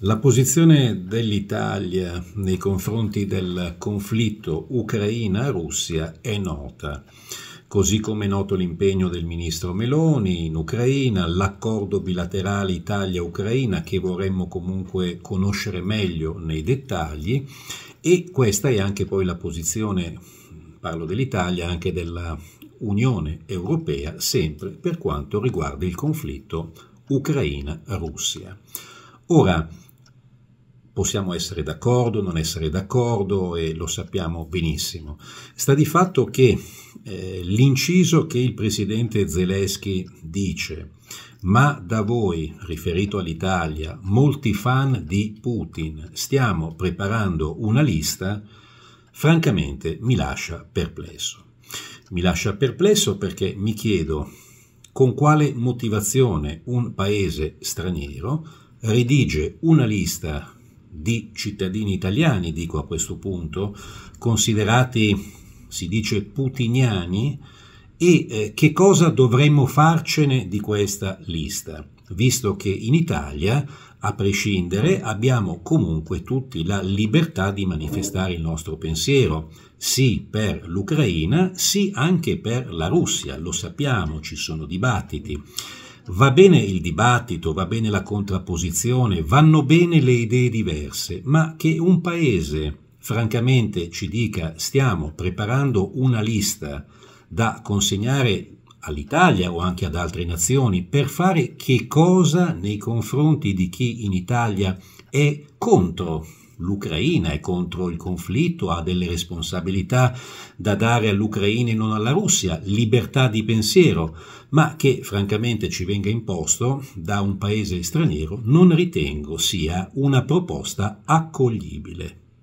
La posizione dell'Italia nei confronti del conflitto Ucraina-Russia è nota così come è noto l'impegno del ministro Meloni in Ucraina, l'accordo bilaterale Italia-Ucraina che vorremmo comunque conoscere meglio nei dettagli e questa è anche poi la posizione, parlo dell'Italia, anche dell'Unione Europea, sempre per quanto riguarda il conflitto Ucraina-Russia. Ora, possiamo essere d'accordo, non essere d'accordo e lo sappiamo benissimo. Sta di fatto che eh, l'inciso che il presidente Zelensky dice, ma da voi, riferito all'Italia, molti fan di Putin, stiamo preparando una lista, francamente mi lascia perplesso. Mi lascia perplesso perché mi chiedo con quale motivazione un paese straniero redige una lista di cittadini italiani, dico a questo punto, considerati, si dice, putiniani, e eh, che cosa dovremmo farcene di questa lista, visto che in Italia, a prescindere, abbiamo comunque tutti la libertà di manifestare il nostro pensiero, sì per l'Ucraina, sì anche per la Russia, lo sappiamo, ci sono dibattiti. Va bene il dibattito, va bene la contrapposizione, vanno bene le idee diverse, ma che un paese francamente ci dica stiamo preparando una lista da consegnare all'Italia o anche ad altre nazioni per fare che cosa nei confronti di chi in Italia è contro l'Ucraina è contro il conflitto, ha delle responsabilità da dare all'Ucraina e non alla Russia, libertà di pensiero, ma che francamente ci venga imposto da un paese straniero non ritengo sia una proposta accoglibile.